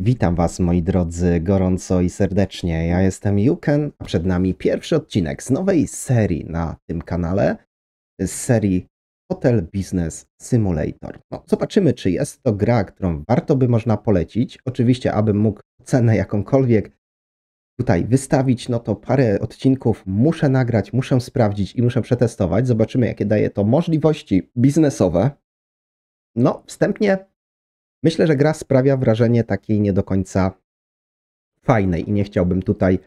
Witam Was, moi drodzy, gorąco i serdecznie. Ja jestem Juken, a przed nami pierwszy odcinek z nowej serii na tym kanale, z serii Hotel Business Simulator. No, zobaczymy, czy jest to gra, którą warto by można polecić. Oczywiście, abym mógł cenę jakąkolwiek tutaj wystawić, no to parę odcinków muszę nagrać, muszę sprawdzić i muszę przetestować. Zobaczymy, jakie daje to możliwości biznesowe. No, wstępnie Myślę, że gra sprawia wrażenie takiej nie do końca fajnej i nie chciałbym tutaj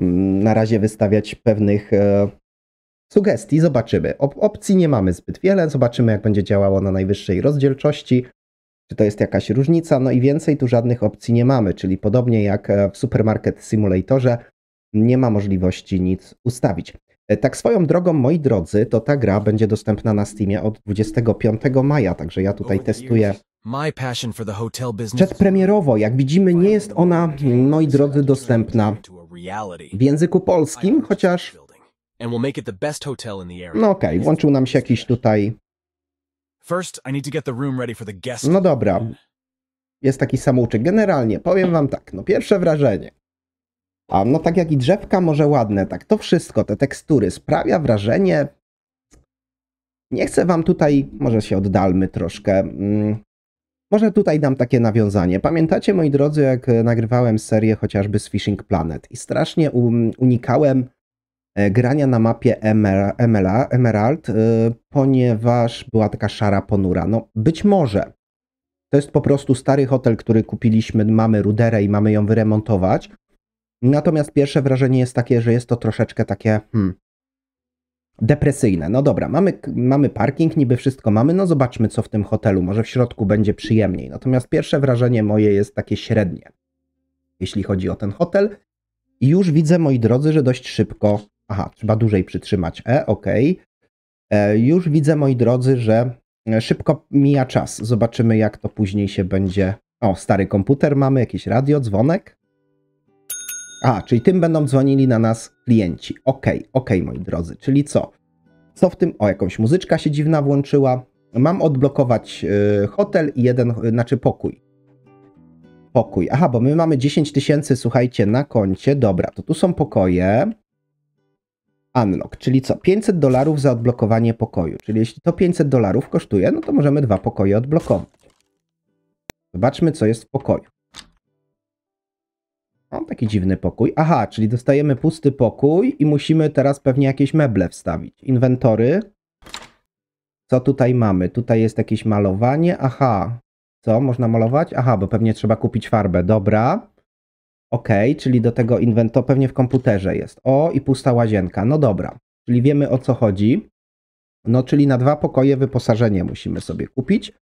mm, na razie wystawiać pewnych e, sugestii. Zobaczymy. Op opcji nie mamy zbyt wiele, zobaczymy jak będzie działało na najwyższej rozdzielczości, czy to jest jakaś różnica, no i więcej tu żadnych opcji nie mamy, czyli podobnie jak e, w Supermarket Simulatorze nie ma możliwości nic ustawić. E, tak swoją drogą, moi drodzy, to ta gra będzie dostępna na Steamie od 25 maja, także ja tutaj testuję Przedpremierowo, jak widzimy, nie jest ona, moi drodzy, dostępna w języku polskim, chociaż... No okej, okay, włączył nam się jakiś tutaj... No dobra, jest taki samouczek. Generalnie, powiem wam tak, no pierwsze wrażenie. A no tak jak i drzewka może ładne, tak to wszystko, te tekstury sprawia wrażenie... Nie chcę wam tutaj, może się oddalmy troszkę, mm, może tutaj dam takie nawiązanie. Pamiętacie, moi drodzy, jak e, nagrywałem serię chociażby z Fishing Planet i strasznie unikałem e, grania na mapie Emerald, e, ponieważ była taka szara ponura. No, być może. To jest po prostu stary hotel, który kupiliśmy, mamy ruderę i mamy ją wyremontować. Natomiast pierwsze wrażenie jest takie, że jest to troszeczkę takie, hmm, depresyjne. No dobra, mamy, mamy parking, niby wszystko mamy, no zobaczmy co w tym hotelu, może w środku będzie przyjemniej. Natomiast pierwsze wrażenie moje jest takie średnie, jeśli chodzi o ten hotel. I już widzę, moi drodzy, że dość szybko, aha, trzeba dłużej przytrzymać, e, ok. E, już widzę, moi drodzy, że e, szybko mija czas. Zobaczymy, jak to później się będzie. O, stary komputer mamy, jakieś radio, dzwonek. A, czyli tym będą dzwonili na nas klienci. Okej, okay, okej, okay, moi drodzy, czyli co? Co w tym? O, jakąś muzyczka się dziwna włączyła. Mam odblokować y, hotel i jeden, y, znaczy pokój. Pokój. Aha, bo my mamy 10 tysięcy, słuchajcie, na koncie. Dobra, to tu są pokoje. Unlock, czyli co? 500 dolarów za odblokowanie pokoju. Czyli jeśli to 500 dolarów kosztuje, no to możemy dwa pokoje odblokować. Zobaczmy, co jest w pokoju. O, taki dziwny pokój. Aha, czyli dostajemy pusty pokój i musimy teraz pewnie jakieś meble wstawić. Inwentory. Co tutaj mamy? Tutaj jest jakieś malowanie. Aha. Co? Można malować? Aha, bo pewnie trzeba kupić farbę. Dobra. OK, czyli do tego To pewnie w komputerze jest. O, i pusta łazienka. No dobra. Czyli wiemy o co chodzi. No, czyli na dwa pokoje wyposażenie musimy sobie kupić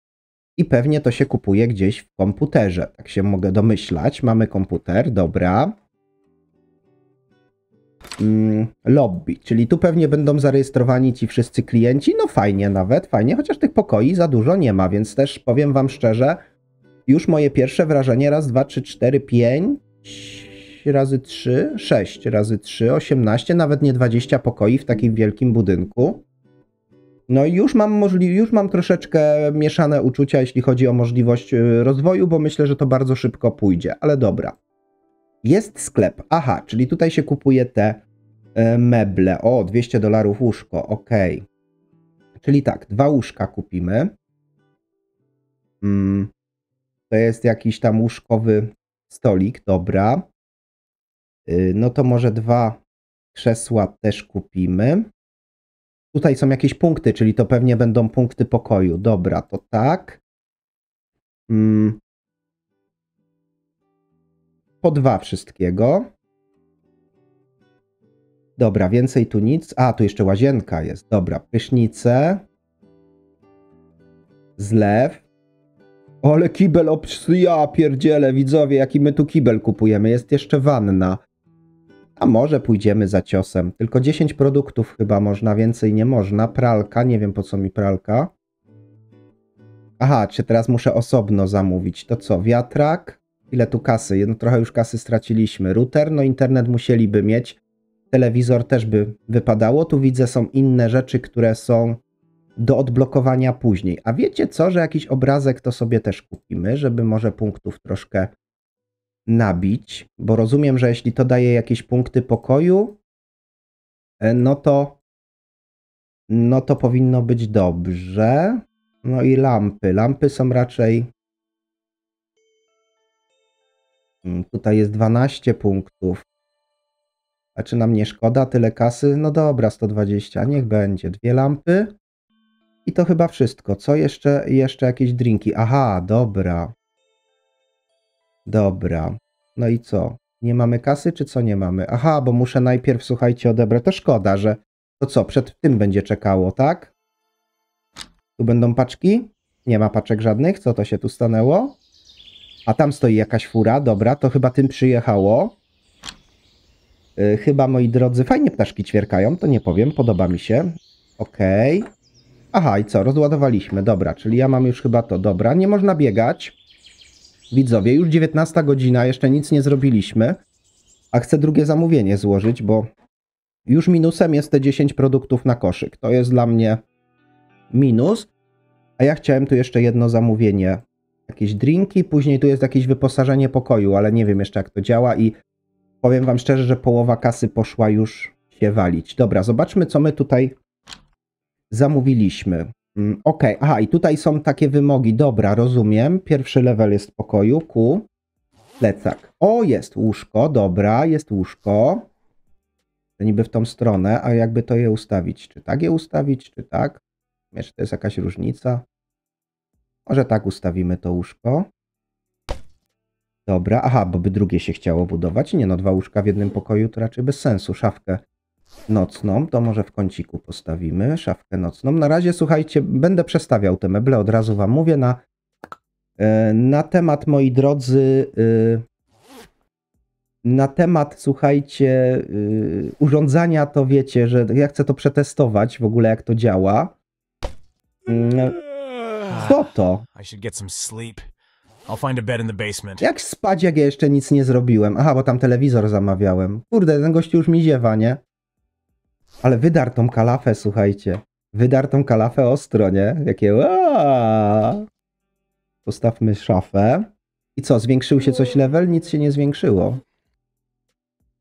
i pewnie to się kupuje gdzieś w komputerze. Tak się mogę domyślać. Mamy komputer, dobra. Mm, lobby, czyli tu pewnie będą zarejestrowani ci wszyscy klienci. No fajnie nawet, fajnie, chociaż tych pokoi za dużo nie ma, więc też powiem wam szczerze, już moje pierwsze wrażenie raz, dwa, trzy, cztery, pięć razy trzy, sześć razy trzy, osiemnaście, nawet nie dwadzieścia pokoi w takim wielkim budynku. No i już mam, możli- już mam troszeczkę mieszane uczucia, jeśli chodzi o możliwość y, rozwoju, bo myślę, że to bardzo szybko pójdzie, ale dobra. Jest sklep, aha, czyli tutaj się kupuje te e, meble. O, 200 dolarów łóżko, ok. Czyli tak, dwa łóżka kupimy. Mm, to jest jakiś tam łóżkowy stolik, dobra. Y, no to może dwa krzesła też kupimy. Tutaj są jakieś punkty, czyli to pewnie będą punkty pokoju. Dobra, to tak. Mm. Po dwa wszystkiego. Dobra, więcej tu nic. A, tu jeszcze łazienka jest. Dobra, prysznice. Zlew. Ale kibel, obs... ja pierdziele, widzowie, jaki my tu kibel kupujemy. Jest jeszcze wanna a może pójdziemy za ciosem. Tylko 10 produktów chyba można, więcej nie można. Pralka, nie wiem po co mi pralka. Aha, czy teraz muszę osobno zamówić. To co, wiatrak? Ile tu kasy? No trochę już kasy straciliśmy. Router, no internet musieliby mieć. Telewizor też by wypadało. Tu widzę są inne rzeczy, które są do odblokowania później. A wiecie co, że jakiś obrazek to sobie też kupimy, żeby może punktów troszkę nabić, bo rozumiem, że jeśli to daje jakieś punkty pokoju, e, no to no to powinno być dobrze. No i lampy. Lampy są raczej hmm, Tutaj jest 12 punktów. A czy nam nie szkoda tyle kasy? No dobra, 120, niech będzie. Dwie lampy. I to chyba wszystko. Co jeszcze? Jeszcze jakieś drinki. Aha, dobra. Dobra. No i co? Nie mamy kasy, czy co nie mamy? Aha, bo muszę najpierw, słuchajcie, odebrać. To szkoda, że... To co, przed tym będzie czekało, tak? Tu będą paczki? Nie ma paczek żadnych. Co to się tu stanęło? A tam stoi jakaś fura. Dobra, to chyba tym przyjechało. Yy, chyba, moi drodzy, fajnie ptaszki ćwierkają. To nie powiem, podoba mi się. Okej. Okay. Aha, i co? Rozładowaliśmy. Dobra, czyli ja mam już chyba to. Dobra, nie można biegać widzowie, już 19 godzina, jeszcze nic nie zrobiliśmy, a chcę drugie zamówienie złożyć, bo już minusem jest te 10 produktów na koszyk. To jest dla mnie minus. A ja chciałem tu jeszcze jedno zamówienie, jakieś drinki, później tu jest jakieś wyposażenie pokoju, ale nie wiem jeszcze jak to działa i powiem wam szczerze, że połowa kasy poszła już się walić. Dobra, zobaczmy co my tutaj zamówiliśmy. Mm, okej, okay. aha, i tutaj są takie wymogi. Dobra, rozumiem. Pierwszy level jest pokoju, ku, plecak. O, jest łóżko, dobra, jest łóżko. To niby w tą stronę, a jakby to je ustawić? Czy tak je ustawić, czy tak? Wiesz, to jest jakaś różnica. Może tak ustawimy to łóżko. Dobra, aha, bo by drugie się chciało budować. Nie no, dwa łóżka w jednym pokoju to raczej bez sensu. Szafkę nocną, to może w kąciku postawimy, szafkę nocną. Na razie, słuchajcie, będę przestawiał te meble, od razu wam mówię, na, e, na temat, moi drodzy, e, na temat, słuchajcie, e, urządzania, to wiecie, że ja chcę to przetestować w ogóle, jak to działa. Mm, co to? Jak spać, jak ja jeszcze nic nie zrobiłem? Aha, bo tam telewizor zamawiałem. Kurde, ten gość już mi ziewa, nie? Ale wydartą kalafę, słuchajcie. Wydartą kalafę ostro, nie? Jakie Postawmy szafę. I co, zwiększył się coś level? Nic się nie zwiększyło.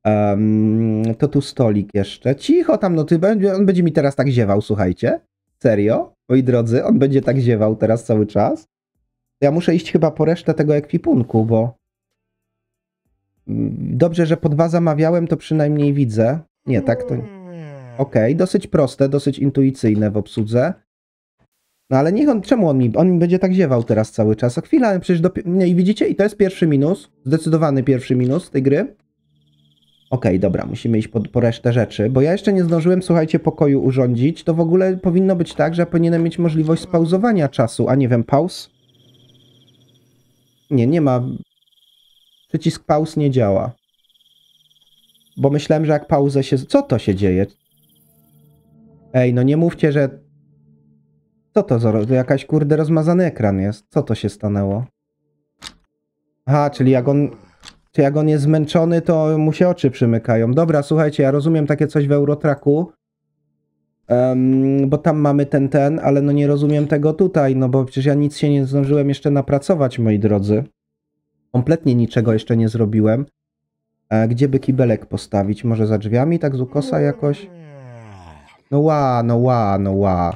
Um, to tu stolik jeszcze. Cicho tam, no ty, on będzie mi teraz tak ziewał, słuchajcie. Serio? Moi drodzy, on będzie tak ziewał teraz cały czas. Ja muszę iść chyba po resztę tego ekwipunku, bo... Mm, dobrze, że po dwa zamawiałem, to przynajmniej widzę. Nie, tak to... Ok, dosyć proste, dosyć intuicyjne w obsłudze. No ale niech on, czemu on mi, on mi będzie tak ziewał teraz cały czas? A chwila, przecież dopiero, nie, i widzicie, i to jest pierwszy minus, zdecydowany pierwszy minus tej gry. Okej, okay, dobra, musimy iść po, po resztę rzeczy, bo ja jeszcze nie zdążyłem, słuchajcie, pokoju urządzić. To w ogóle powinno być tak, że ja powinienem mieć możliwość spauzowania czasu, a nie wiem, pause. Nie, nie ma. Przycisk pause nie działa. Bo myślałem, że jak pauzę się... Co to się dzieje? Ej, no nie mówcie, że... Co to za... jakaś kurde rozmazany ekran jest. Co to się stanęło? Aha, czyli jak on... Czy jak on jest zmęczony, to mu się oczy przymykają. Dobra, słuchajcie, ja rozumiem takie coś w Eurotraku, um, bo tam mamy ten, ten, ale no nie rozumiem tego tutaj, no bo przecież ja nic się nie zdążyłem jeszcze napracować, moi drodzy. Kompletnie niczego jeszcze nie zrobiłem. E, gdzie by kibelek postawić? Może za drzwiami, tak z ukosa jakoś? No ła, no ła, no ła.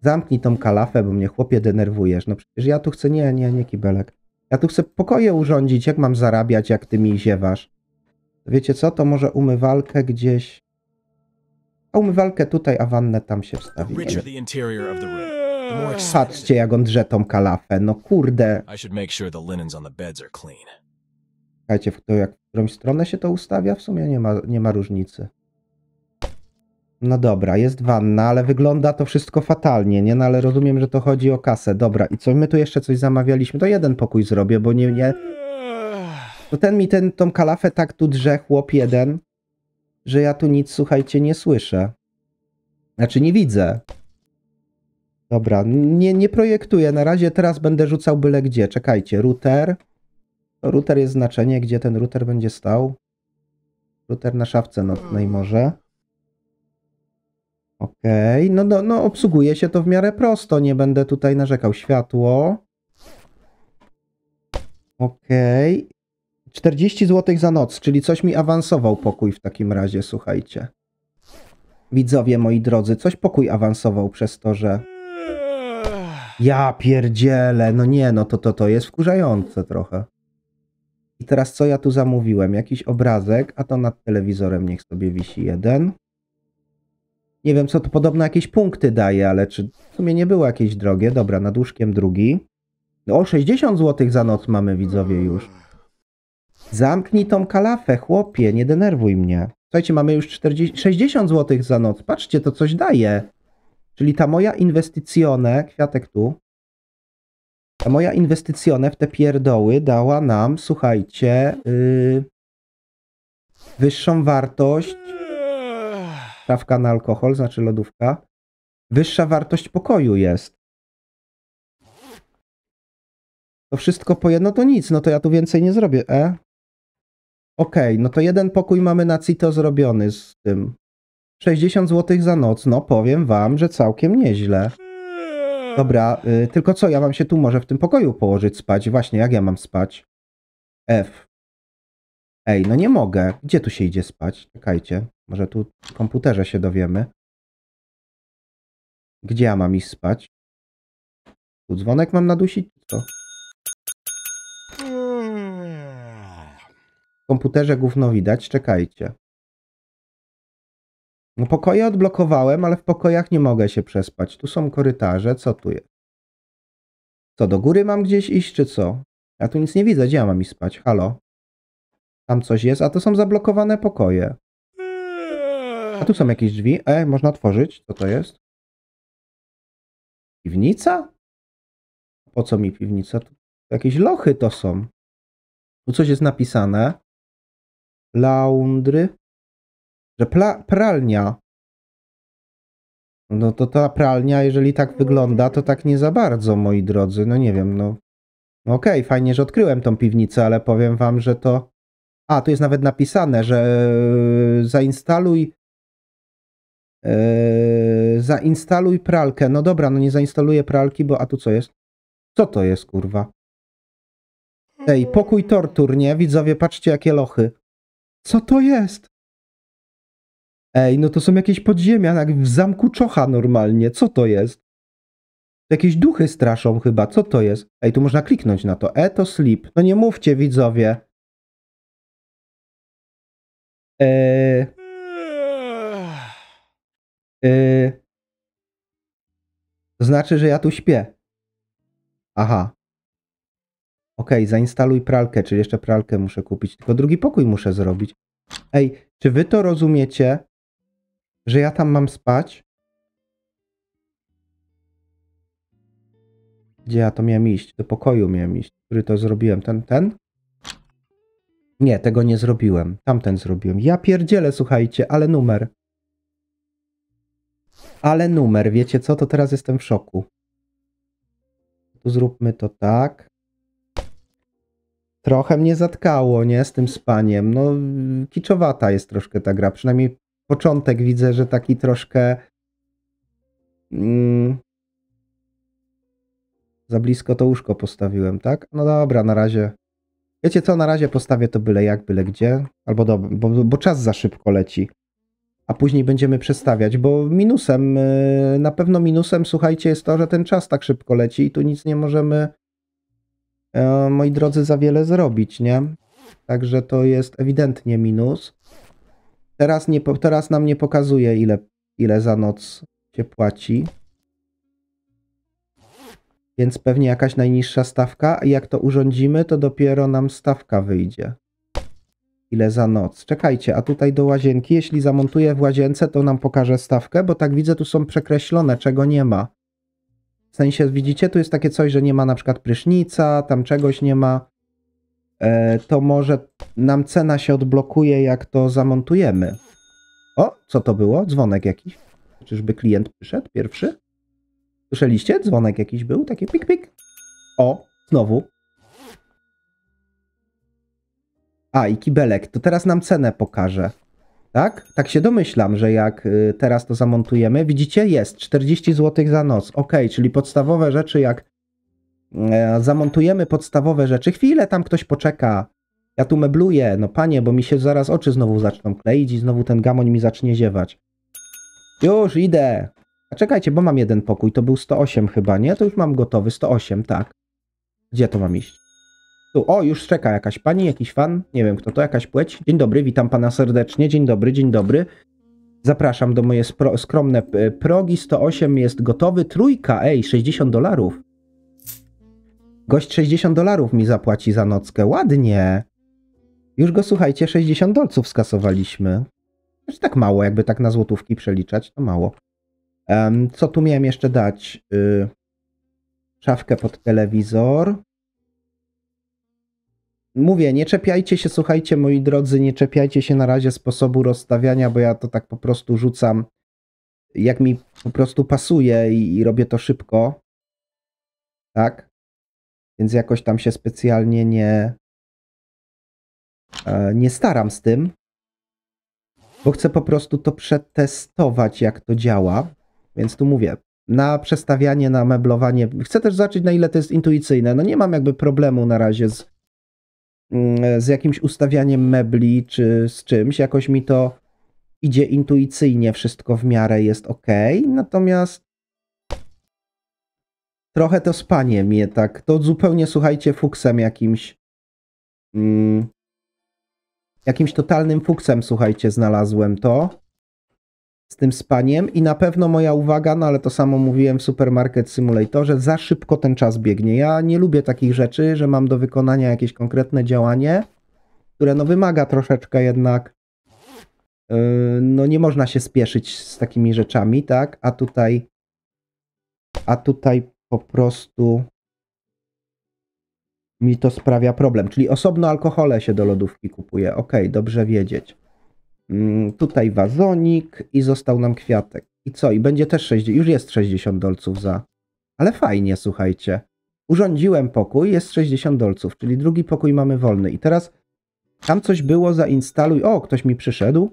Zamknij tą kalafę, bo mnie chłopie denerwujesz. No przecież ja tu chcę, nie, nie, nie kibelek. Ja tu chcę pokoje urządzić, jak mam zarabiać, jak ty mi ziewasz. Wiecie co, to może umywalkę gdzieś... A umywalkę tutaj, a wannę tam się wstawi. Patrzcie, jak on drze tą kalafę. No kurde. Słuchajcie, w, to jak, w którą stronę się to ustawia? W sumie nie ma, nie ma różnicy. No dobra, jest wanna, ale wygląda to wszystko fatalnie, nie? No ale rozumiem, że to chodzi o kasę. Dobra, i co my tu jeszcze coś zamawialiśmy? To jeden pokój zrobię, bo nie. nie... To ten mi ten, tą kalafę tak tu drze, chłop jeden, że ja tu nic, słuchajcie, nie słyszę. Znaczy nie widzę. Dobra, nie, nie projektuję. Na razie teraz będę rzucał byle gdzie. Czekajcie, router. To router jest znaczenie, gdzie ten router będzie stał. Router na szafce nocnej może. Okej, okay. no, no, no obsługuje się to w miarę prosto, nie będę tutaj narzekał. Światło. Okej. Okay. 40 zł za noc, czyli coś mi awansował pokój w takim razie, słuchajcie. Widzowie moi drodzy, coś pokój awansował przez to, że... Ja pierdzielę, no nie, no to to, to jest wkurzające trochę. I teraz co ja tu zamówiłem? Jakiś obrazek, a to nad telewizorem niech sobie wisi jeden. Nie wiem, co to podobno jakieś punkty daje, ale czy w sumie nie było jakieś drogie. Dobra, nad łóżkiem drugi. No, o, 60 zł za noc mamy, widzowie, już. Zamknij tą kalafę, chłopie, nie denerwuj mnie. Słuchajcie, mamy już 40, 60 zł za noc. Patrzcie, to coś daje. Czyli ta moja inwestycjone, kwiatek tu, ta moja inwestycjone w te pierdoły dała nam, słuchajcie, yy, wyższą wartość szafka na alkohol, znaczy lodówka, wyższa wartość pokoju jest. To wszystko po jedno to nic, no to ja tu więcej nie zrobię. E? Okej, okay, no to jeden pokój mamy na CITO zrobiony z tym. 60 zł za noc, no powiem wam, że całkiem nieźle. Dobra, y, tylko co, ja mam się tu może w tym pokoju położyć spać? Właśnie, jak ja mam spać? F. Ej, no nie mogę. Gdzie tu się idzie spać? Czekajcie. Może tu w komputerze się dowiemy. Gdzie ja mam iść spać? Tu dzwonek mam nadusić? Co? W komputerze gówno widać, czekajcie. No pokoje odblokowałem, ale w pokojach nie mogę się przespać. Tu są korytarze, co tu jest? Co, do góry mam gdzieś iść, czy co? Ja tu nic nie widzę, gdzie ja mam iść spać? Halo? Tam coś jest, a to są zablokowane pokoje. A tu są jakieś drzwi. E, można otworzyć. Co to jest? Piwnica? Po co mi piwnica? Tu jakieś lochy to są. Tu coś jest napisane. Laundry. Że pralnia. No to ta pralnia, jeżeli tak wygląda, to tak nie za bardzo, moi drodzy. No nie wiem, no. no Okej, okay, fajnie, że odkryłem tą piwnicę, ale powiem wam, że to... A, tu jest nawet napisane, że e, zainstaluj Yy, zainstaluj pralkę. No dobra, no nie zainstaluję pralki, bo a tu co jest? Co to jest, kurwa? Ej, pokój hmm. tortur, nie? Widzowie, patrzcie jakie lochy. Co to jest? Ej, no to są jakieś podziemia, jak w zamku Czocha normalnie. Co to jest? Jakieś duchy straszą chyba. Co to jest? Ej, tu można kliknąć na to. E to sleep. No nie mówcie, widzowie. Eee, Yy, to znaczy, że ja tu śpię. Aha. Ok, zainstaluj pralkę, czyli jeszcze pralkę muszę kupić, tylko drugi pokój muszę zrobić. Ej, czy wy to rozumiecie, że ja tam mam spać? Gdzie ja to miałem iść? Do pokoju miałem iść, który to zrobiłem. Ten, ten? Nie, tego nie zrobiłem. Tamten zrobiłem. Ja pierdzielę, słuchajcie, ale numer. Ale numer, wiecie co, to teraz jestem w szoku. Tu zróbmy to tak. Trochę mnie zatkało, nie, z tym spaniem. No, kiczowata jest troszkę ta gra, przynajmniej początek widzę, że taki troszkę... Mm, za blisko to łóżko postawiłem, tak? No dobra, na razie. Wiecie co, na razie postawię to byle jak, byle gdzie. Albo dobrze, bo, bo czas za szybko leci a później będziemy przestawiać, bo minusem, y, na pewno minusem, słuchajcie, jest to, że ten czas tak szybko leci i tu nic nie możemy, e, moi drodzy, za wiele zrobić, nie? Także to jest ewidentnie minus. Teraz, nie, teraz nam nie pokazuje, ile, ile za noc się płaci. Więc pewnie jakaś najniższa stawka. Jak to urządzimy, to dopiero nam stawka wyjdzie ile za noc. Czekajcie, a tutaj do łazienki, jeśli zamontuję w łazience, to nam pokaże stawkę, bo tak widzę, tu są przekreślone, czego nie ma. W sensie, widzicie, tu jest takie coś, że nie ma na przykład prysznica, tam czegoś nie ma. E, to może nam cena się odblokuje, jak to zamontujemy. O, co to było? Dzwonek jakiś. Czyżby klient przyszedł pierwszy? Słyszeliście? Dzwonek jakiś był, taki pik pik. O, znowu A, i kibelek. To teraz nam cenę pokaże. Tak? Tak się domyślam, że jak y, teraz to zamontujemy, widzicie, jest 40 zł za noc. Ok, czyli podstawowe rzeczy, jak e, zamontujemy podstawowe rzeczy, chwilę tam ktoś poczeka. Ja tu mebluję, no panie, bo mi się zaraz oczy znowu zaczną kleić i znowu ten gamoń mi zacznie ziewać. Już idę. A czekajcie, bo mam jeden pokój, to był 108 chyba, nie? To już mam gotowy, 108, tak. Gdzie to mam iść? Tu, o, już czeka jakaś pani, jakiś fan, nie wiem kto to, jakaś płeć. Dzień dobry, witam pana serdecznie, dzień dobry, dzień dobry. Zapraszam do moje skromne progi, 108 jest gotowy, trójka, ej, 60 dolarów. Gość 60 dolarów mi zapłaci za nockę, ładnie. Już go, słuchajcie, 60 dolców skasowaliśmy. Znaczy tak mało, jakby tak na złotówki przeliczać, to mało. Um, co tu miałem jeszcze dać? Yy, szafkę pod telewizor mówię, nie czepiajcie się, słuchajcie moi drodzy, nie czepiajcie się na razie sposobu rozstawiania, bo ja to tak po prostu rzucam, jak mi po prostu pasuje i, i robię to szybko. Tak? Więc jakoś tam się specjalnie nie, e, nie staram z tym, bo chcę po prostu to przetestować, jak to działa. Więc tu mówię, na przestawianie, na meblowanie. Chcę też zobaczyć, na ile to jest intuicyjne. No nie mam jakby problemu na razie z Mm, e, z jakimś ustawianiem mebli czy z czymś. Jakoś mi to idzie intuicyjnie, wszystko w miarę jest ok. Natomiast trochę to spanie mnie tak. To zupełnie słuchajcie, fuksem jakimś. Mm, jakimś totalnym fuksem, słuchajcie, znalazłem to z tym spaniem i na pewno moja uwaga, no ale to samo mówiłem w Supermarket Simulatorze, za szybko ten czas biegnie. Ja nie lubię takich rzeczy, że mam do wykonania jakieś konkretne działanie, które no wymaga troszeczkę jednak yy, no nie można się spieszyć z takimi rzeczami, tak? A tutaj a tutaj po prostu mi to sprawia problem. Czyli osobno alkohole się do lodówki kupuje. Ok, dobrze wiedzieć. Mm, tutaj wazonik i został nam kwiatek. I co? I będzie też 60, już jest 60 dolców za. Ale fajnie, słuchajcie. Urządziłem pokój, jest 60 dolców, czyli drugi pokój mamy wolny. I teraz tam coś było, zainstaluj. O, ktoś mi przyszedł.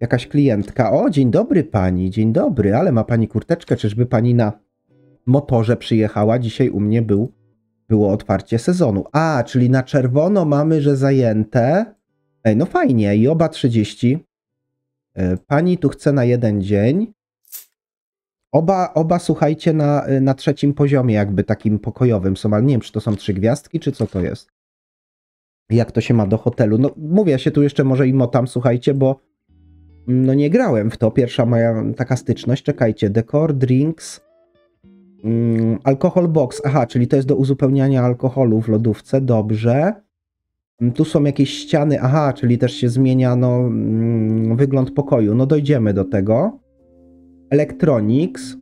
Jakaś klientka. O, dzień dobry pani, dzień dobry, ale ma pani kurteczkę. Czyżby pani na motorze przyjechała? Dzisiaj u mnie był, było otwarcie sezonu. A, czyli na czerwono mamy, że zajęte. Ej, no fajnie, i oba 30. E, pani tu chce na jeden dzień. Oba, oba słuchajcie, na, na trzecim poziomie, jakby takim pokojowym są, ale nie wiem, czy to są trzy gwiazdki, czy co to jest. Jak to się ma do hotelu? No mówię, ja się tu jeszcze może i motam, słuchajcie, bo mm, no nie grałem w to. Pierwsza moja taka styczność. Czekajcie, dekor drinks, mm, alkohol box. Aha, czyli to jest do uzupełniania alkoholu w lodówce. Dobrze. Mm, tu są jakieś ściany, aha, czyli też się zmienia no, mm, wygląd pokoju. No dojdziemy do tego. Electronics.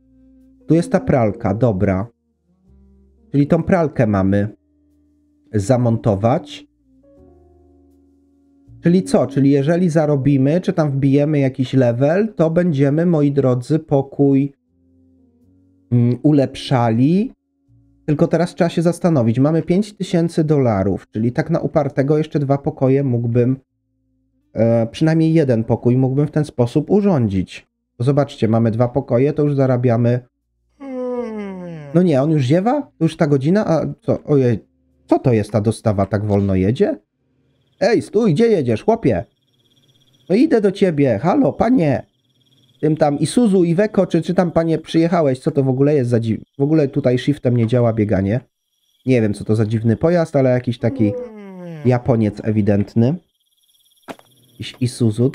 Tu jest ta pralka, dobra. Czyli tą pralkę mamy zamontować. Czyli co? Czyli jeżeli zarobimy, czy tam wbijemy jakiś level, to będziemy, moi drodzy, pokój mm, ulepszali tylko teraz trzeba się zastanowić. Mamy 5000 dolarów, czyli tak na upartego jeszcze dwa pokoje mógłbym, e, przynajmniej jeden pokój mógłbym w ten sposób urządzić. Zobaczcie, mamy dwa pokoje, to już zarabiamy. No nie, on już ziewa? To już ta godzina? A co? Ojej, co to jest ta dostawa? Tak wolno jedzie? Ej, stój, gdzie jedziesz, chłopie? No idę do ciebie, halo, panie! tym tam Isuzu, Weko czy, czy tam panie przyjechałeś, co to w ogóle jest za dziw... W ogóle tutaj shiftem nie działa bieganie. Nie wiem, co to za dziwny pojazd, ale jakiś taki hmm. Japoniec ewidentny. Jakiś Isuzu.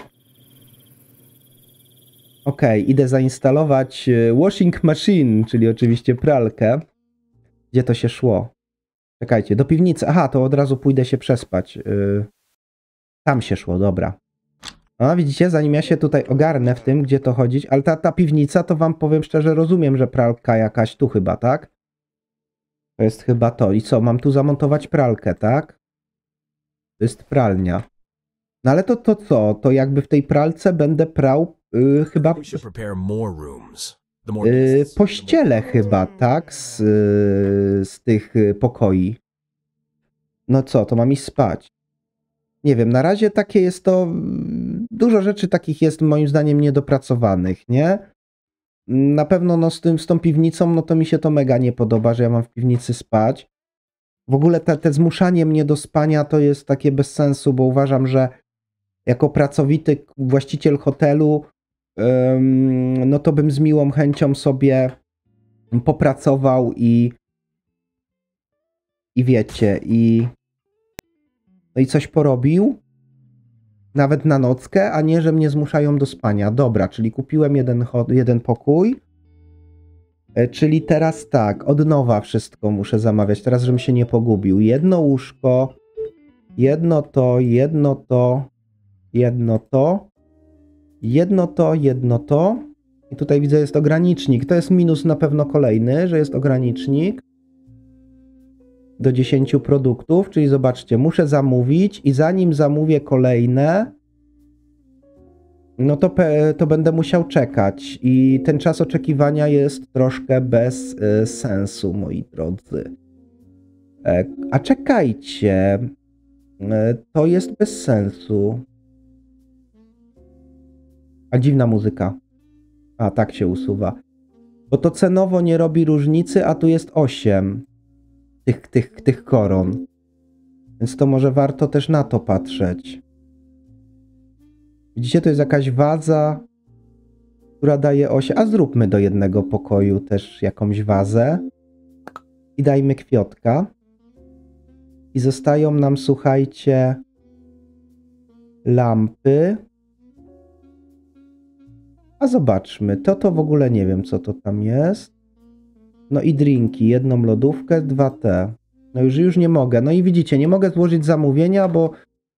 Ok, idę zainstalować e, washing machine, czyli oczywiście pralkę. Gdzie to się szło? Czekajcie, do piwnicy. Aha, to od razu pójdę się przespać. Yy, tam się szło, dobra. No widzicie, zanim ja się tutaj ogarnę w tym, gdzie to chodzić, ale ta, ta piwnica to wam powiem szczerze, rozumiem, że pralka jakaś tu chyba, tak? To jest chyba to. I co, mam tu zamontować pralkę, tak? To jest pralnia. No ale to, to co? To jakby w tej pralce będę prał yy, chyba... Yy, pościele chyba, tak? Z, yy, z tych y, pokoi. No co, to mam iść spać nie wiem, na razie takie jest to. Mm, dużo rzeczy takich jest moim zdaniem niedopracowanych, nie? Na pewno no, z, tym, z tą piwnicą, no to mi się to mega nie podoba, że ja mam w piwnicy spać. W ogóle te, te zmuszanie mnie do spania to jest takie bez sensu, bo uważam, że jako pracowity właściciel hotelu, ym, no to bym z miłą chęcią sobie popracował i, i wiecie, i no i coś porobił, nawet na nockę, a nie, że mnie zmuszają do spania. Dobra, czyli kupiłem jeden, jeden pokój, e, Czyli teraz tak, od nowa wszystko muszę zamawiać, teraz żebym się nie pogubił. Jedno łóżko, jedno to, jedno to, jedno to, jedno to, jedno to. I tutaj widzę jest ogranicznik. To jest minus na pewno kolejny, że jest ogranicznik do 10 produktów, czyli zobaczcie, muszę zamówić i zanim zamówię kolejne, no to, to będę musiał czekać i ten czas oczekiwania jest troszkę bez y, sensu, moi drodzy. E, a czekajcie, e, to jest bez sensu. A dziwna muzyka. A tak się usuwa. Bo to cenowo nie robi różnicy, a tu jest 8 tych, tych, tych koron. Więc to może warto też na to patrzeć. Widzicie, to jest jakaś waza, która daje oś, A zróbmy do jednego pokoju też jakąś wazę. I dajmy kwiotka. I zostają nam, słuchajcie, lampy. A zobaczmy, to to w ogóle nie wiem, co to tam jest. No i drinki, jedną lodówkę, dwa te. No już, już nie mogę. No i widzicie, nie mogę złożyć zamówienia, bo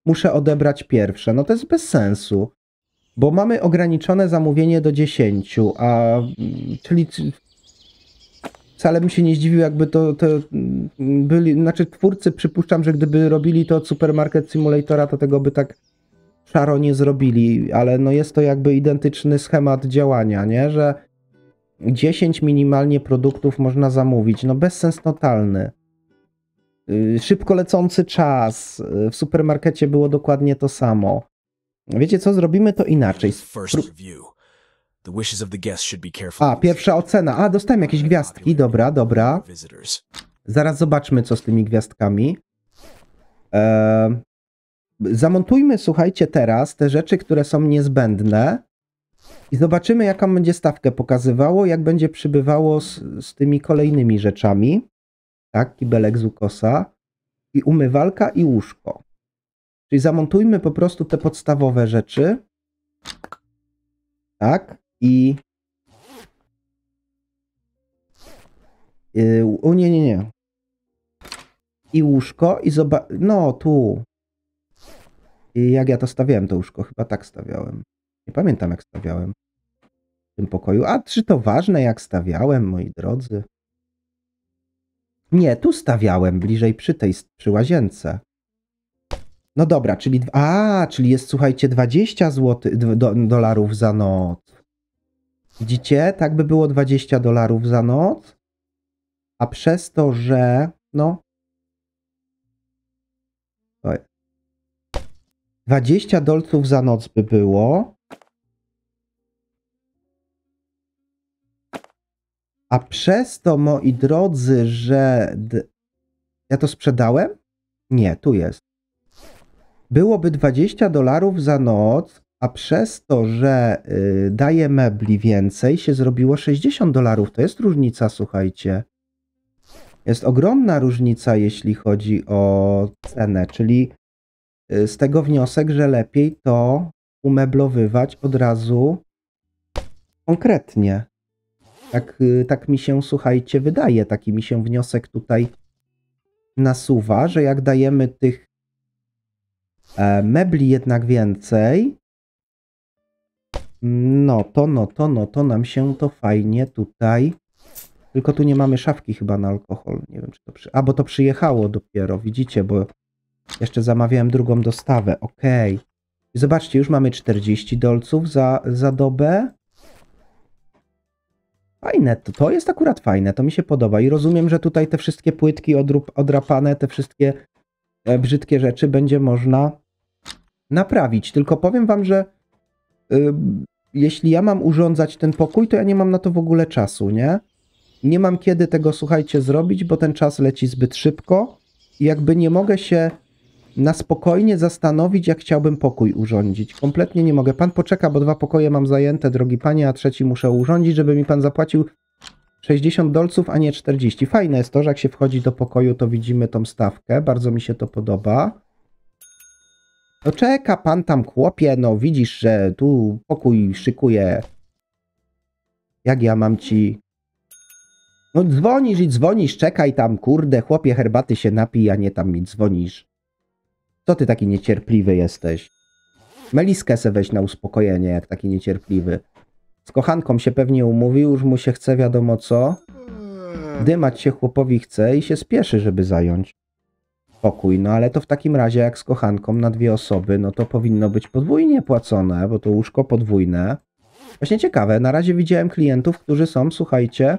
muszę odebrać pierwsze. No to jest bez sensu. Bo mamy ograniczone zamówienie do 10, a czyli wcale bym się nie zdziwił, jakby to, to byli, znaczy twórcy przypuszczam, że gdyby robili to od Supermarket Simulatora, to tego by tak szaro nie zrobili, ale no jest to jakby identyczny schemat działania, nie? Że 10 minimalnie produktów można zamówić. No bezsens totalny. Y, szybko lecący czas. Y, w supermarkecie było dokładnie to samo. Wiecie co, zrobimy to inaczej. a, pierwsza ocena. A, dostałem jakieś gwiazdki. Dobra, dobra. Zaraz zobaczmy, co z tymi gwiazdkami. Eee, zamontujmy, słuchajcie, teraz te rzeczy, które są niezbędne. I zobaczymy, jaką będzie stawkę pokazywało, jak będzie przybywało z, z tymi kolejnymi rzeczami. Tak, kibelek z ukosa i umywalka i łóżko. Czyli zamontujmy po prostu te podstawowe rzeczy. Tak, i... o y, nie, nie, nie. I łóżko i zobacz... No, tu. I jak ja to stawiałem to łóżko? Chyba tak stawiałem. Nie pamiętam, jak stawiałem w tym pokoju. A czy to ważne, jak stawiałem, moi drodzy? Nie, tu stawiałem, bliżej przy tej, przy łazience. No dobra, czyli... A, czyli jest, słuchajcie, 20 zł, do, dolarów za noc. Widzicie? Tak by było 20 dolarów za noc. A przez to, że... No... Oj. 20 dolców za noc by było. A przez to, moi drodzy, że ja to sprzedałem? Nie, tu jest. Byłoby 20 dolarów za noc, a przez to, że y, daje mebli więcej, się zrobiło 60 dolarów. To jest różnica, słuchajcie. Jest ogromna różnica, jeśli chodzi o cenę, czyli y, z tego wniosek, że lepiej to umeblowywać od razu konkretnie. Tak, y, tak mi się, słuchajcie, wydaje, taki mi się wniosek tutaj nasuwa, że jak dajemy tych e, mebli jednak więcej, no to, no to, no to nam się to fajnie tutaj. Tylko tu nie mamy szafki chyba na alkohol. Nie wiem, czy to przy... A, bo to przyjechało dopiero, widzicie, bo jeszcze zamawiałem drugą dostawę. Okej. Okay. Zobaczcie, już mamy 40 dolców za, za dobę. Fajne, to, to jest akurat fajne, to mi się podoba i rozumiem, że tutaj te wszystkie płytki odrup, odrapane, te wszystkie e, brzydkie rzeczy będzie można naprawić. Tylko powiem wam, że y, jeśli ja mam urządzać ten pokój, to ja nie mam na to w ogóle czasu, nie? Nie mam kiedy tego, słuchajcie, zrobić, bo ten czas leci zbyt szybko i jakby nie mogę się na spokojnie zastanowić, jak chciałbym pokój urządzić. Kompletnie nie mogę. Pan poczeka, bo dwa pokoje mam zajęte, drogi panie, a trzeci muszę urządzić, żeby mi pan zapłacił 60 dolców, a nie 40. Fajne jest to, że jak się wchodzi do pokoju, to widzimy tą stawkę. Bardzo mi się to podoba. No czeka pan tam, chłopie, no widzisz, że tu pokój szykuje. Jak ja mam ci... No dzwonisz i dzwonisz, czekaj tam, kurde, chłopie, herbaty się napij, a nie tam mi dzwonisz. Co ty taki niecierpliwy jesteś? Meliskę se weź na uspokojenie, jak taki niecierpliwy. Z kochanką się pewnie umówił, już mu się chce wiadomo co. Dymać się chłopowi chce i się spieszy, żeby zająć pokój. No ale to w takim razie jak z kochanką na dwie osoby, no to powinno być podwójnie płacone, bo to łóżko podwójne. Właśnie ciekawe, na razie widziałem klientów, którzy są, słuchajcie,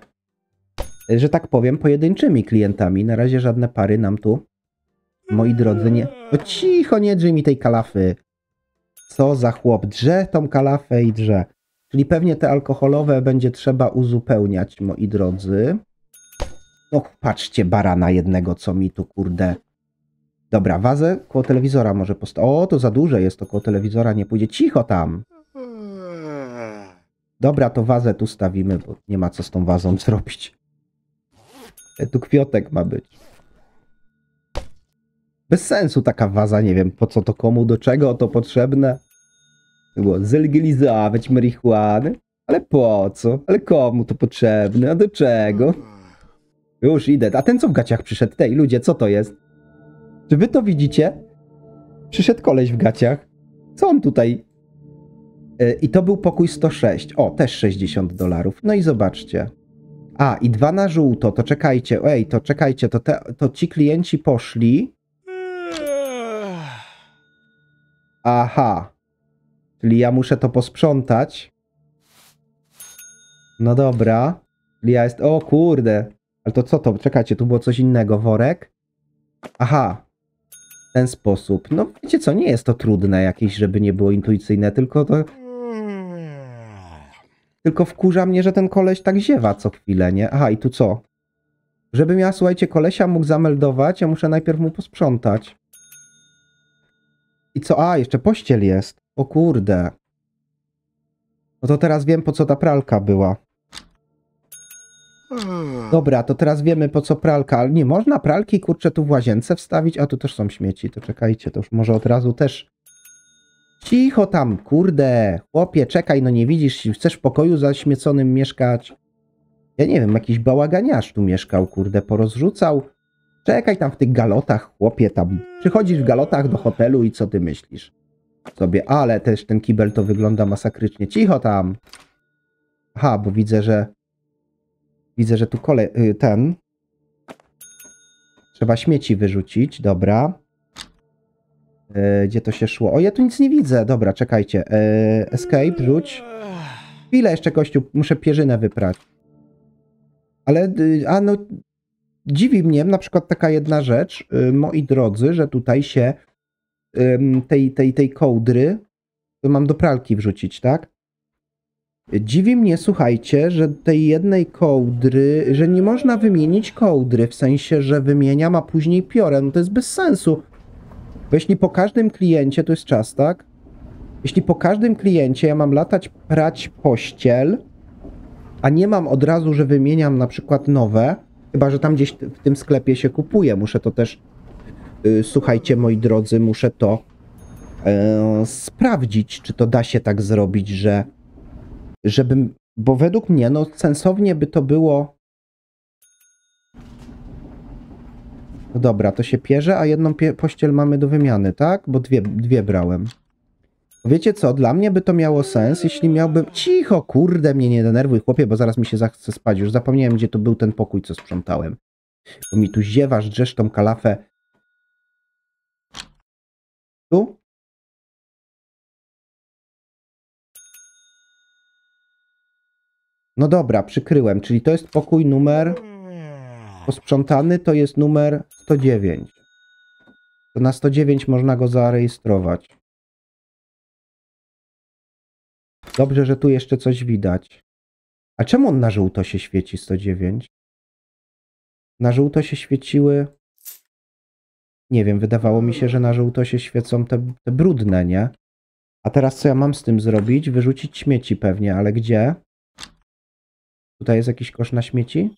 że tak powiem, pojedynczymi klientami. Na razie żadne pary nam tu moi drodzy, nie... O no cicho, nie drzyj mi tej kalafy. Co za chłop, drze tą kalafę i drze. Czyli pewnie te alkoholowe będzie trzeba uzupełniać, moi drodzy. No patrzcie barana jednego, co mi tu kurde... Dobra, wazę koło telewizora może post... O, to za duże jest to koło telewizora, nie pójdzie. Cicho tam! Dobra, to wazę tu stawimy, bo nie ma co z tą wazą zrobić. E, tu kwiotek ma być. Bez sensu taka waza, nie wiem po co to komu, do czego to potrzebne. Było zlegalizować marihuany. Ale po co? Ale komu to potrzebne? A do czego? Już idę. A ten co w gaciach przyszedł? Tej ludzie, co to jest? Czy wy to widzicie? Przyszedł koleś w gaciach. Co on tutaj? Yy, I to był pokój 106. O, też 60 dolarów. No i zobaczcie. A, i dwa na żółto, to czekajcie, ej, to czekajcie, to, te, to ci klienci poszli, Aha. Czyli ja muszę to posprzątać. No dobra. Czyli ja jest... O kurde. Ale to co to? Czekajcie, tu było coś innego. Worek. Aha. W ten sposób. No wiecie co, nie jest to trudne jakieś, żeby nie było intuicyjne, tylko to... Tylko wkurza mnie, że ten koleś tak ziewa co chwilę, nie? Aha, i tu co? Żebym ja, słuchajcie, kolesia mógł zameldować, ja muszę najpierw mu posprzątać. I co? A, jeszcze pościel jest. O kurde. No to teraz wiem, po co ta pralka była. Dobra, to teraz wiemy, po co pralka. Ale nie, można pralki, kurczę, tu w łazience wstawić. A, tu też są śmieci. To czekajcie, to już może od razu też... Cicho tam, kurde. Chłopie, czekaj, no nie widzisz, chcesz w pokoju zaśmieconym mieszkać? Ja nie wiem, jakiś bałaganiarz tu mieszkał, kurde, porozrzucał Czekaj tam w tych galotach, chłopie, tam. Przychodzisz w galotach do hotelu i co ty myślisz? Sobie, ale też ten kibel to wygląda masakrycznie. Cicho tam! Aha, bo widzę, że... Widzę, że tu kole... Y, ten... Trzeba śmieci wyrzucić, dobra. E, gdzie to się szło? O, ja tu nic nie widzę. Dobra, czekajcie. E, escape, rzuć. Chwilę jeszcze, kościół, muszę pierzynę wyprać. Ale, y, a no, dziwi mnie na przykład taka jedna rzecz, y, moi drodzy, że tutaj się tej, tej, tej kołdry mam do pralki wrzucić, tak? Dziwi mnie, słuchajcie, że tej jednej kołdry, że nie można wymienić kołdry, w sensie, że wymieniam, a później piorę. No to jest bez sensu. Bo jeśli po każdym kliencie, to jest czas, tak? Jeśli po każdym kliencie ja mam latać, prać pościel, a nie mam od razu, że wymieniam na przykład nowe, Chyba, że tam gdzieś w tym sklepie się kupuje. Muszę to też, y, słuchajcie moi drodzy, muszę to e, sprawdzić, czy to da się tak zrobić, że żebym, bo według mnie, no sensownie by to było no Dobra, to się pierze, a jedną pościel mamy do wymiany, tak? Bo dwie, dwie brałem. Wiecie co, dla mnie by to miało sens, jeśli miałbym... Cicho, kurde, mnie nie denerwuj, chłopie, bo zaraz mi się zachce spać. Już zapomniałem, gdzie to był ten pokój, co sprzątałem. Bo mi tu ziewasz, drzesz tą kalafę. Tu? No dobra, przykryłem, czyli to jest pokój numer... Posprzątany to jest numer 109. To na 109 można go zarejestrować. Dobrze, że tu jeszcze coś widać. A czemu on na żółto się świeci 109? Na żółto się świeciły... Nie wiem, wydawało mi się, że na żółto się świecą te, te brudne, nie? A teraz co ja mam z tym zrobić? Wyrzucić śmieci pewnie, ale gdzie? Tutaj jest jakiś kosz na śmieci?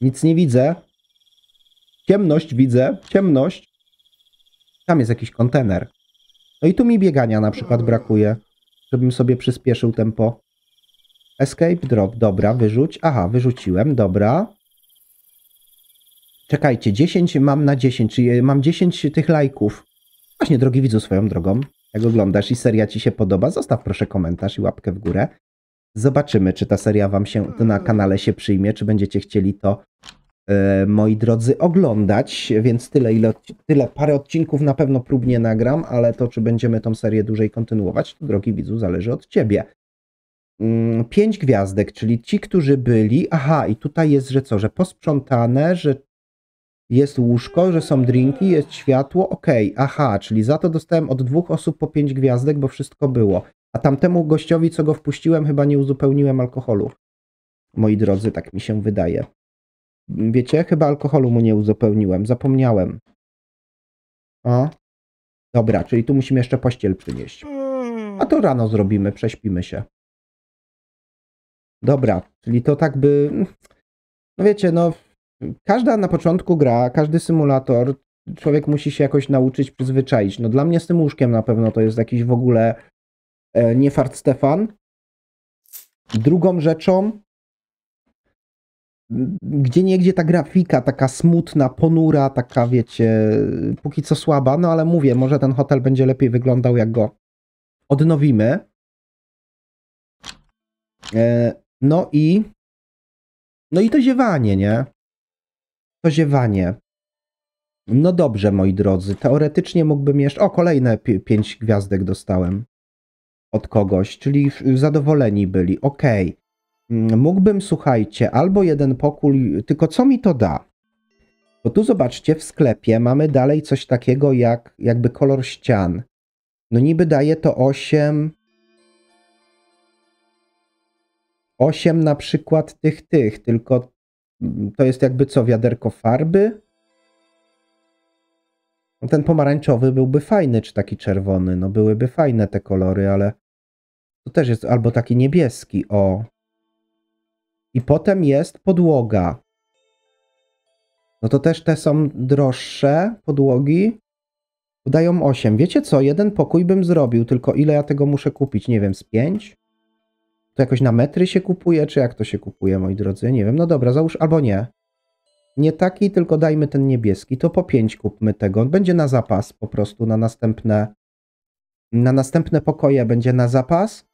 Nic nie widzę. Ciemność widzę, ciemność. Tam jest jakiś kontener. No i tu mi biegania na przykład brakuje, żebym sobie przyspieszył tempo. Escape drop, dobra, wyrzuć. Aha, wyrzuciłem, dobra. Czekajcie, 10 mam na 10, czyli e, mam 10 tych lajków. Właśnie, drogi widzu, swoją drogą, jak oglądasz i seria Ci się podoba, zostaw proszę komentarz i łapkę w górę. Zobaczymy, czy ta seria Wam się na kanale się przyjmie, czy będziecie chcieli to E, moi drodzy, oglądać, więc tyle, ile, tyle parę odcinków na pewno próbnie nagram, ale to, czy będziemy tą serię dłużej kontynuować, to drogi widzu, zależy od ciebie. Mm, pięć gwiazdek, czyli ci, którzy byli. Aha, i tutaj jest, że co, że posprzątane, że jest łóżko, że są drinki, jest światło, okej, okay, aha, czyli za to dostałem od dwóch osób po pięć gwiazdek, bo wszystko było. A tamtemu gościowi, co go wpuściłem, chyba nie uzupełniłem alkoholu. Moi drodzy, tak mi się wydaje. Wiecie, chyba alkoholu mu nie uzupełniłem, zapomniałem. O, dobra, czyli tu musimy jeszcze pościel przynieść. A to rano zrobimy, prześpimy się. Dobra, czyli to tak by... No wiecie, no... Każda na początku gra, każdy symulator, człowiek musi się jakoś nauczyć, przyzwyczaić. No dla mnie z tym łóżkiem na pewno to jest jakiś w ogóle e, nie fart Stefan. Drugą rzeczą gdzie niegdzie ta grafika taka smutna, ponura, taka wiecie, póki co słaba, no ale mówię, może ten hotel będzie lepiej wyglądał, jak go odnowimy. E, no i. No i to ziewanie, nie? To ziewanie. No dobrze, moi drodzy. Teoretycznie mógłbym jeszcze. O, kolejne pięć gwiazdek dostałem od kogoś, czyli zadowoleni byli. Okej. Okay. Mm, mógłbym, słuchajcie, albo jeden pokój, tylko co mi to da? Bo tu zobaczcie, w sklepie mamy dalej coś takiego jak jakby kolor ścian. No niby daje to 8... 8 na przykład tych, tych, tylko to jest jakby co, wiaderko farby? No ten pomarańczowy byłby fajny, czy taki czerwony, no byłyby fajne te kolory, ale to też jest albo taki niebieski, o, i potem jest podłoga. No to też te są droższe podłogi. Dają 8. Wiecie co? Jeden pokój bym zrobił, tylko ile ja tego muszę kupić? Nie wiem, z 5? To jakoś na metry się kupuje, czy jak to się kupuje, moi drodzy? Nie wiem. No dobra, załóż albo nie. Nie taki, tylko dajmy ten niebieski. To po 5 kupmy tego. On będzie na zapas po prostu na następne na następne pokoje będzie na zapas.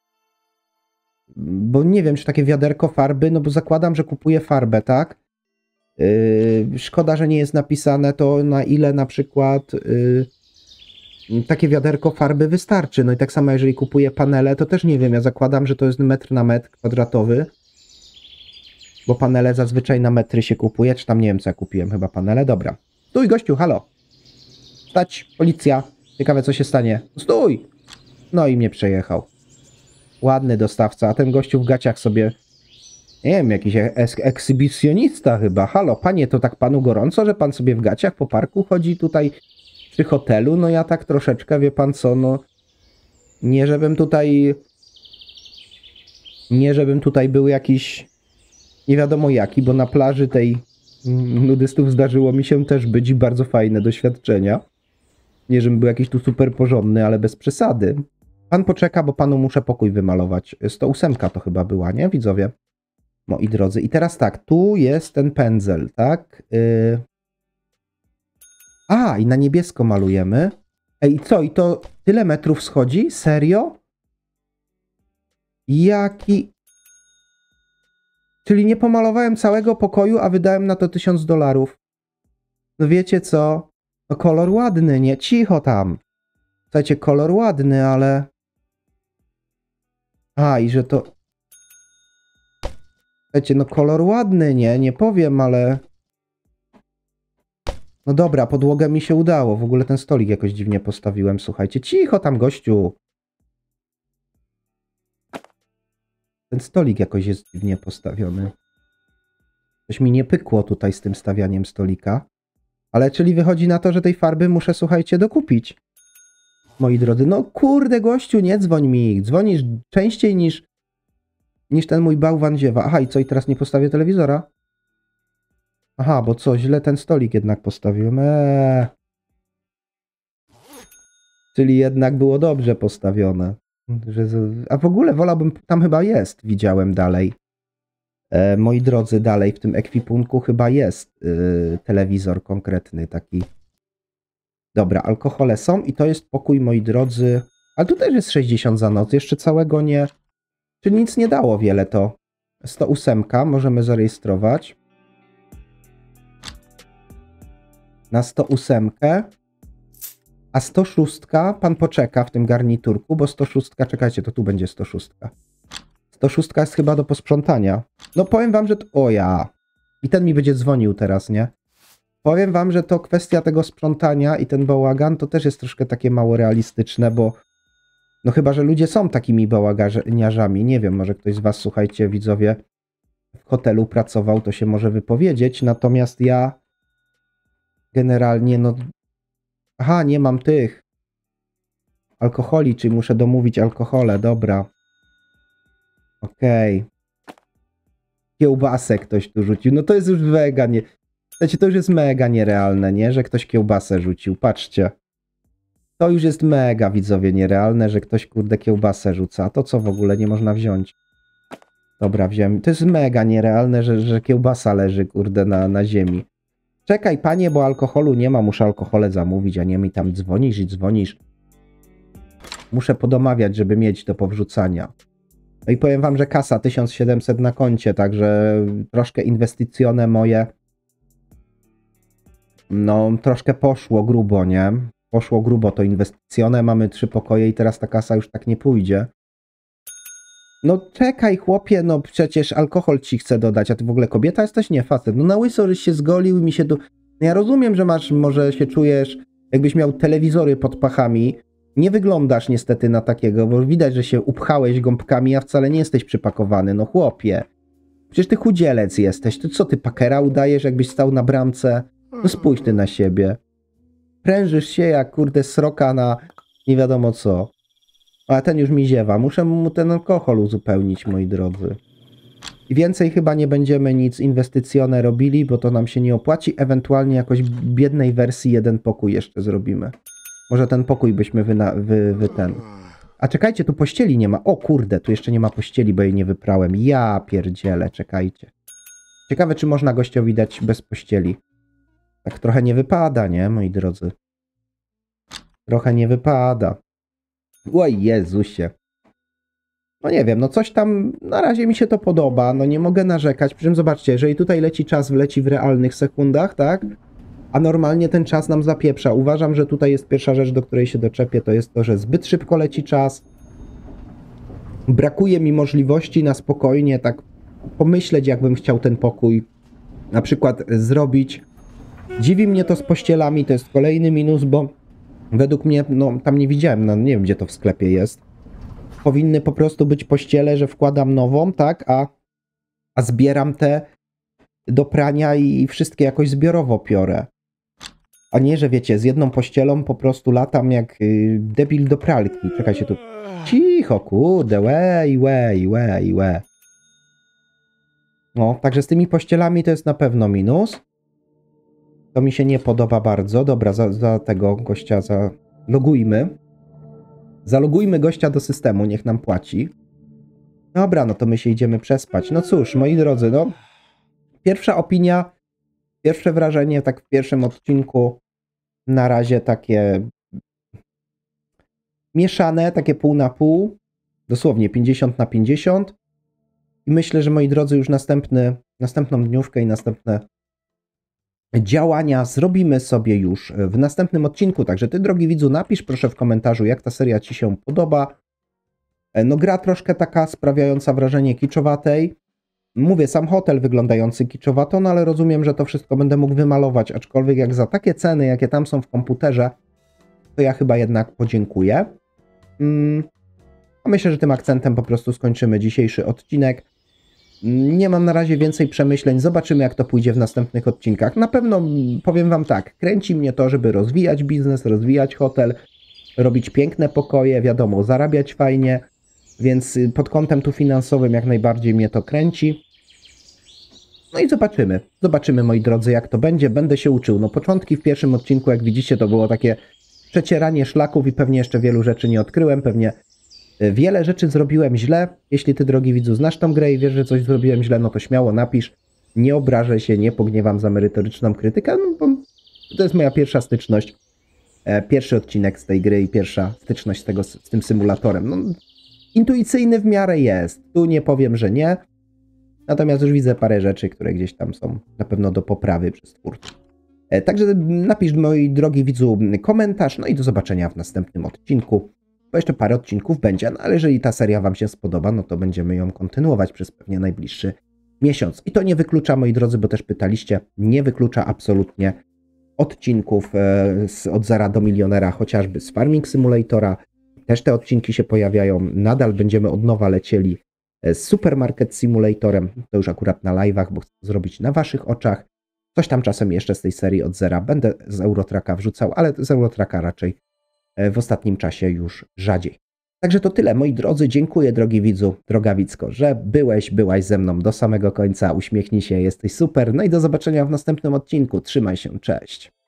Bo nie wiem, czy takie wiaderko farby, no bo zakładam, że kupuję farbę, tak? Yy, szkoda, że nie jest napisane to, na ile na przykład yy, takie wiaderko farby wystarczy. No i tak samo, jeżeli kupuję panele, to też nie wiem. Ja zakładam, że to jest metr na metr kwadratowy, bo panele zazwyczaj na metry się kupuje, czy tam nie wiem, co ja kupiłem, chyba panele. Dobra. Stój, gościu, halo. Stać, policja. Ciekawe, co się stanie. Stój! No i mnie przejechał ładny dostawca, a ten gościu w gaciach sobie, nie wiem, jakiś eks ekshibicjonista chyba. Halo, panie, to tak panu gorąco, że pan sobie w gaciach po parku chodzi tutaj przy hotelu? No ja tak troszeczkę, wie pan co, no nie żebym tutaj, nie żebym tutaj był jakiś nie wiadomo jaki, bo na plaży tej nudystów zdarzyło mi się też być bardzo fajne doświadczenia. Nie, żebym był jakiś tu super porządny, ale bez przesady. Pan poczeka, bo panu muszę pokój wymalować. 108 to chyba była, nie? Widzowie. Moi drodzy. I teraz tak, tu jest ten pędzel, tak? Yy... A, i na niebiesko malujemy. Ej, co? I to tyle metrów schodzi? Serio? Jaki... Czyli nie pomalowałem całego pokoju, a wydałem na to 1000 dolarów. No wiecie co? No kolor ładny, nie? Cicho tam. Słuchajcie, kolor ładny, ale... A, i że to... Wiecie, no kolor ładny, nie? Nie powiem, ale... No dobra, podłogę mi się udało. W ogóle ten stolik jakoś dziwnie postawiłem, słuchajcie. Cicho tam, gościu! Ten stolik jakoś jest dziwnie postawiony. Coś mi nie pykło tutaj z tym stawianiem stolika. Ale czyli wychodzi na to, że tej farby muszę, słuchajcie, dokupić moi drodzy. No kurde, gościu, nie dzwoń mi. Dzwonisz częściej niż, niż ten mój bałwan ziewa. Aha, i co, i teraz nie postawię telewizora? Aha, bo co, źle ten stolik jednak postawiłem. Eee. Czyli jednak było dobrze postawione. A w ogóle wolałbym, tam chyba jest, widziałem dalej. E, moi drodzy, dalej w tym ekwipunku chyba jest y, telewizor konkretny, taki Dobra, alkohole są i to jest pokój, moi drodzy. Ale tu też jest 60 za noc, jeszcze całego nie... Czy nic nie dało wiele to. 108 możemy zarejestrować. Na 108. A 106 pan poczeka w tym garniturku, bo 106, czekajcie, to tu będzie 106. 106 jest chyba do posprzątania. No powiem wam, że... To... O ja! I ten mi będzie dzwonił teraz, nie? Powiem wam, że to kwestia tego sprzątania i ten bałagan to też jest troszkę takie mało realistyczne, bo no chyba, że ludzie są takimi bałaganiarzami. Nie wiem, może ktoś z was, słuchajcie, widzowie, w hotelu pracował, to się może wypowiedzieć. Natomiast ja generalnie, no. Aha, nie mam tych. Alkoholi, czyli muszę domówić alkohole, dobra. Okej. Okay. Kiełbasę ktoś tu rzucił. No to jest już weganie. Wiecie, to już jest mega nierealne, nie? Że ktoś kiełbasę rzucił, patrzcie. To już jest mega, widzowie, nierealne, że ktoś, kurde, kiełbasę rzuca. To co w ogóle nie można wziąć? Dobra, wziąłem. To jest mega nierealne, że, że kiełbasa leży, kurde, na, na ziemi. Czekaj, panie, bo alkoholu nie ma, muszę alkohole zamówić, a nie mi tam dzwonisz i dzwonisz. Muszę podomawiać, żeby mieć do powrzucania. No i powiem wam, że kasa 1700 na koncie, także troszkę inwestycjone moje no troszkę poszło grubo, nie? Poszło grubo to inwestycjone, mamy trzy pokoje i teraz ta kasa już tak nie pójdzie. No czekaj chłopie, no przecież alkohol ci chce dodać, a ty w ogóle kobieta jesteś? Nie, facet. No na łyso się zgolił i mi się tu... No, ja rozumiem, że masz, może się czujesz jakbyś miał telewizory pod pachami. Nie wyglądasz niestety na takiego, bo widać, że się upchałeś gąbkami, a wcale nie jesteś przypakowany, no chłopie. Przecież ty chudzielec jesteś, ty co ty pakera udajesz, jakbyś stał na bramce? No spójrz ty na siebie. Prężysz się jak kurde sroka na nie wiadomo co. A ten już mi ziewa. Muszę mu ten alkohol uzupełnić, moi drodzy. I więcej chyba nie będziemy nic inwestycjone robili, bo to nam się nie opłaci. Ewentualnie jakoś biednej wersji jeden pokój jeszcze zrobimy. Może ten pokój byśmy wy, wy, wy ten... A czekajcie, tu pościeli nie ma. O kurde, tu jeszcze nie ma pościeli, bo jej nie wyprałem. Ja pierdzielę, czekajcie. Ciekawe, czy można gościowi dać bez pościeli. Tak trochę nie wypada, nie, moi drodzy? Trochę nie wypada. O Jezusie. No nie wiem, no coś tam na razie mi się to podoba, no nie mogę narzekać. Przy czym zobaczcie, jeżeli tutaj leci czas, wleci w realnych sekundach, tak? A normalnie ten czas nam zapieprza. Uważam, że tutaj jest pierwsza rzecz, do której się doczepię, to jest to, że zbyt szybko leci czas. Brakuje mi możliwości na spokojnie tak pomyśleć, jakbym chciał ten pokój na przykład zrobić Dziwi mnie to z pościelami, to jest kolejny minus, bo według mnie, no tam nie widziałem, no, nie wiem gdzie to w sklepie jest. Powinny po prostu być pościele, że wkładam nową, tak, a, a zbieram te do prania i, wszystkie jakoś zbiorowo piorę. A nie, że wiecie, z jedną pościelą po prostu latam jak y, debil do pralki. Czekajcie tu. Cicho, kurde, wej, wej, wej, wej. No, także z tymi pościelami to jest na pewno minus. To mi się nie podoba bardzo. Dobra, za, za tego gościa zalogujmy. Zalogujmy gościa do systemu, niech nam płaci. Dobra, no to my się idziemy przespać. No cóż, moi drodzy, no pierwsza opinia, pierwsze wrażenie, tak w pierwszym odcinku na razie takie mieszane, takie pół na pół, dosłownie 50 na 50. I myślę, że moi drodzy, już następny, następną dniówkę i następne działania zrobimy sobie już w następnym odcinku. Także ty, drogi widzu, napisz proszę w komentarzu, jak ta seria ci się podoba. E, no gra troszkę taka sprawiająca wrażenie kiczowatej. Mówię, sam hotel wyglądający kiczowato, no ale rozumiem, że to wszystko będę mógł wymalować, aczkolwiek jak za takie ceny, jakie tam są w komputerze, to ja chyba jednak podziękuję. Mm, myślę, że tym akcentem po prostu skończymy dzisiejszy odcinek. Nie mam na razie więcej przemyśleń, zobaczymy jak to pójdzie w następnych odcinkach. Na pewno mm, powiem Wam tak, kręci mnie to, żeby rozwijać biznes, rozwijać hotel, robić piękne pokoje, wiadomo, zarabiać fajnie, więc y, pod kątem tu finansowym jak najbardziej mnie to kręci. No i zobaczymy. Zobaczymy, moi drodzy, jak to będzie. Będę się uczył. No, początki w pierwszym odcinku, jak widzicie, to było takie przecieranie szlaków i pewnie jeszcze wielu rzeczy nie odkryłem. Pewnie Wiele rzeczy zrobiłem źle. Jeśli ty, drogi widzu, znasz tą grę i wiesz, że coś zrobiłem źle, no to śmiało napisz. Nie obrażę się, nie pogniewam za merytoryczną krytykę, no bo to jest moja pierwsza styczność. E, pierwszy odcinek z tej gry i pierwsza styczność z, tego, z tym symulatorem. No, intuicyjny w miarę jest. Tu nie powiem, że nie. Natomiast już widzę parę rzeczy, które gdzieś tam są na pewno do poprawy przez twórcę. E, także napisz, moi drogi widzu, komentarz, no i do zobaczenia w następnym odcinku bo jeszcze parę odcinków będzie, no ale jeżeli ta seria Wam się spodoba, no to będziemy ją kontynuować przez pewnie najbliższy miesiąc. I to nie wyklucza, moi drodzy, bo też pytaliście, nie wyklucza absolutnie odcinków e, z, od zera do milionera, chociażby z Farming Simulatora. Też te odcinki się pojawiają. Nadal będziemy od nowa lecieli e, z Supermarket Simulatorem. To już akurat na live'ach, bo chcę zrobić na Waszych oczach. Coś tam czasem jeszcze z tej serii od zera będę z Eurotraka wrzucał, ale z Eurotraka raczej E, w ostatnim czasie już rzadziej. Także to tyle, moi drodzy. Dziękuję, drogi widzu, droga Wicko, że byłeś, byłaś ze mną do samego końca. Uśmiechnij się, jesteś super. No i do zobaczenia w następnym odcinku. Trzymaj się, cześć.